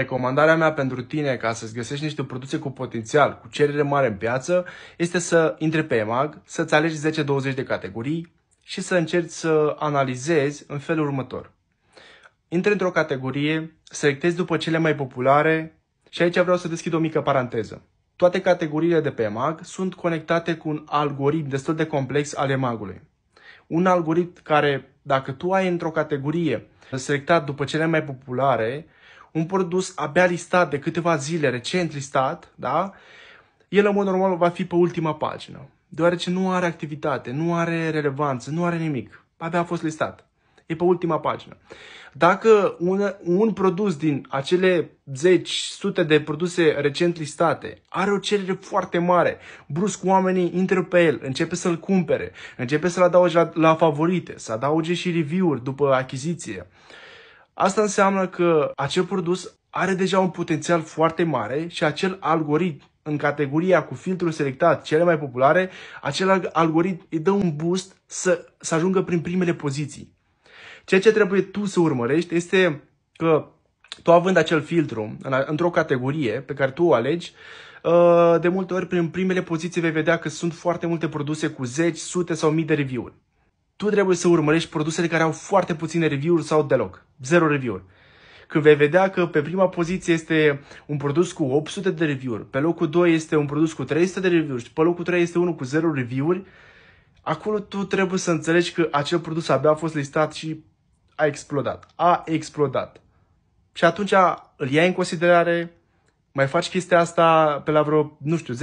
Recomandarea mea pentru tine ca să-ți găsești niște produse cu potențial, cu cerere mare în piață, este să intre pe EMAG, să-ți alegi 10-20 de categorii și să încerci să analizezi în felul următor. Intre într-o categorie, selectezi după cele mai populare și aici vreau să deschid o mică paranteză. Toate categoriile de pe EMAG sunt conectate cu un algoritm destul de complex al EMAG-ului. Un algoritm care, dacă tu ai într-o categorie selectat după cele mai populare, un produs abia listat de câteva zile, recent listat, da? el în mod normal va fi pe ultima pagină, deoarece nu are activitate, nu are relevanță, nu are nimic. Abia a fost listat. E pe ultima pagină. Dacă un, un produs din acele zeci, sute de produse recent listate are o cerere foarte mare, brusc oamenii intră pe el, începe să-l cumpere, începe să-l adauge la, la favorite, să adauge și review-uri după achiziție, uh, Asta înseamnă că acel produs are deja un potențial foarte mare și acel algoritm în categoria cu filtrul selectat cele mai populare, acel algoritm îi dă un boost să, să ajungă prin primele poziții. Ceea ce trebuie tu să urmărești este că tu având acel filtru într-o categorie pe care tu o alegi, ă, de multe ori prin primele poziții vei vedea că sunt foarte multe produse cu zeci, sute sau mii de review-uri tu trebuie să urmărești produsele care au foarte puține review-uri sau deloc, zero review-uri. Când vei vedea că pe prima poziție este un produs cu 800 de review-uri, pe locul 2 este un produs cu 300 de review-uri și pe locul 3 este unul cu 0 review-uri, acolo tu trebuie să înțelegi că acel produs abia a fost listat și a explodat. A explodat. Și atunci îl iai în considerare, mai faci chestia asta pe la vreo, nu știu,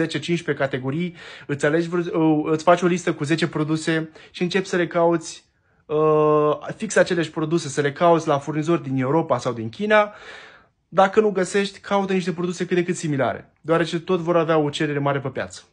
10-15 categorii, îți, alegi, uh, îți faci o listă cu 10 produse și începi să le cauți uh, fix aceleași produse, să le cauți la furnizori din Europa sau din China. Dacă nu găsești, caută niște produse cât de cât similare, deoarece tot vor avea o cerere mare pe piață.